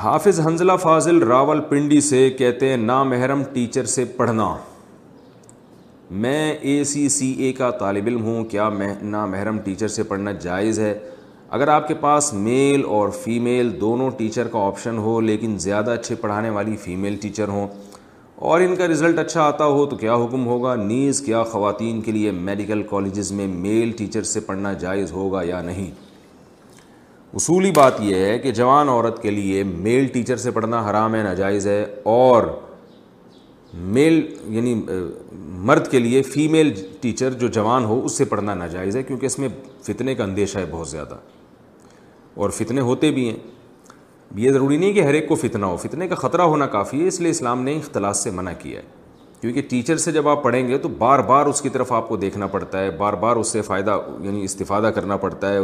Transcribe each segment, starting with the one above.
हाफिज़ हंजला फाजिल रावल पिंडी से कहते हैं ना महरम टीचर से पढ़ना मैं ए सी सी ए का तालब इम हूँ क्या मैं ना महरम टीचर से पढ़ना जायज़ है अगर आपके पास मेल और फीमेल दोनों टीचर का ऑप्शन हो लेकिन ज़्यादा अच्छे पढ़ाने वाली फ़ीमेल टीचर हों और इनका रिज़ल्ट अच्छा आता हो तो क्या हुक्म होगा नीज़ क्या ख़वातीन के लिए मेडिकल कॉलेज़ में मेल टीचर से पढ़ना जायज़ होगा या नहीं उसूली बात यह है कि जवान औरत के लिए मेल टीचर से पढ़ना हराम है नाजायज़ है और मेल यानी मर्द के लिए फ़ीमेल टीचर जो जवान हो उससे पढ़ना नाजायज़ है क्योंकि इसमें फ़ितने का अंदेशा है बहुत ज़्यादा और फितने होते भी हैं ये ज़रूरी नहीं कि हर एक को फितना हो फितने का ख़तरा होना काफ़ी है इसलिए इस्लाम ने इख्तलास से मना किया है क्योंकि टीचर से जब आप पढ़ेंगे तो बार बार उसकी तरफ आपको देखना पड़ता है बार बार उससे फ़ायदा यानी इस्तीफ़ा करना पड़ता है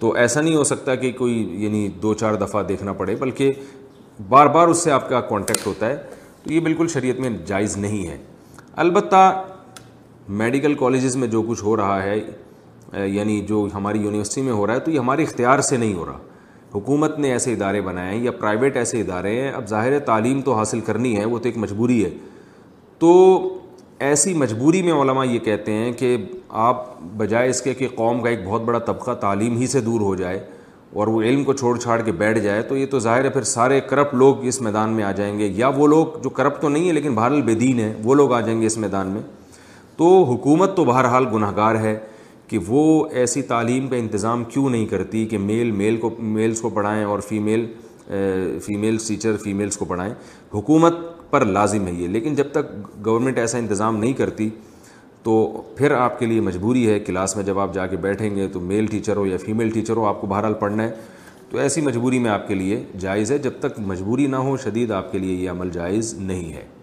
तो ऐसा नहीं हो सकता कि कोई यानी दो चार दफ़ा देखना पड़े बल्कि बार बार उससे आपका कांटेक्ट होता है तो ये बिल्कुल शरीयत में जायज़ नहीं है अलबत् मेडिकल कॉलेज़ में जो कुछ हो रहा है यानी जो हमारी यूनिवर्सिटी में हो रहा है तो ये हमारे इख्तियार से नहीं हो रहा हुकूमत ने ऐसे इदारे बनाए हैं या प्राइवेट ऐसे इदारे हैं अब ज़ाहिर तालीम तो हासिल करनी है वो तो एक मजबूरी है तो ऐसी मजबूरी में ओलमा ये कहते हैं कि आप बजाय इसके कि कौम का एक बहुत बड़ा तबका तालीम ही से दूर हो जाए और वो इल्म को छोड़ छाड़ के बैठ जाए तो ये तो ज़ाहिर है फिर सारे करप्ट लोग इस मैदान में आ जाएंगे या वो लोग जो करप्ट तो नहीं है लेकिन बहरल बेदीन है वो लोग आ जाएंगे इस मैदान में तो हुकूमत तो बहरहाल गुनहगार है कि वो ऐसी तालीम का इंतज़ाम क्यों नहीं करती कि मेल मेल को मेल्स को पढ़ाएँ और फीमेल फ़ीमेल्स टीचर फ़ीमेल्स को पढ़ाएँ हुकूमत पर लाजिम है ये लेकिन जब तक गवर्नमेंट ऐसा इंतज़ाम नहीं करती तो फिर आपके लिए मजबूरी है क्लास में जब आप जाके बैठेंगे तो मेल टीचर हो या फीमेल टीचर हो आपको बहरहाल पढ़ना है तो ऐसी मजबूरी में आपके लिए जायज़ है जब तक मजबूरी ना हो शदीद आपके लिए ये अमल जायज़ नहीं है